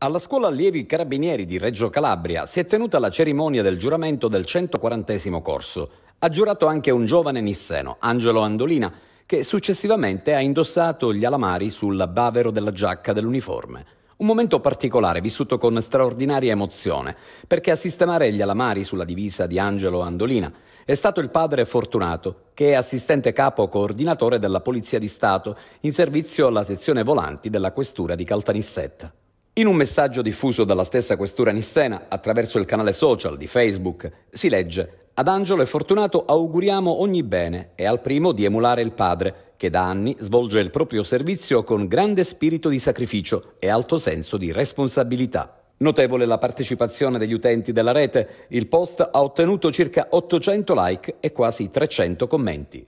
Alla scuola allievi carabinieri di Reggio Calabria si è tenuta la cerimonia del giuramento del 140 corso. Ha giurato anche un giovane nisseno, Angelo Andolina, che successivamente ha indossato gli alamari sul bavero della giacca dell'uniforme. Un momento particolare vissuto con straordinaria emozione, perché a sistemare gli alamari sulla divisa di Angelo Andolina è stato il padre Fortunato, che è assistente capo coordinatore della Polizia di Stato in servizio alla sezione volanti della Questura di Caltanissetta. In un messaggio diffuso dalla stessa questura nissena attraverso il canale social di Facebook si legge ad Angelo e Fortunato auguriamo ogni bene e al primo di emulare il padre, che da anni svolge il proprio servizio con grande spirito di sacrificio e alto senso di responsabilità. Notevole la partecipazione degli utenti della rete, il post ha ottenuto circa 800 like e quasi 300 commenti.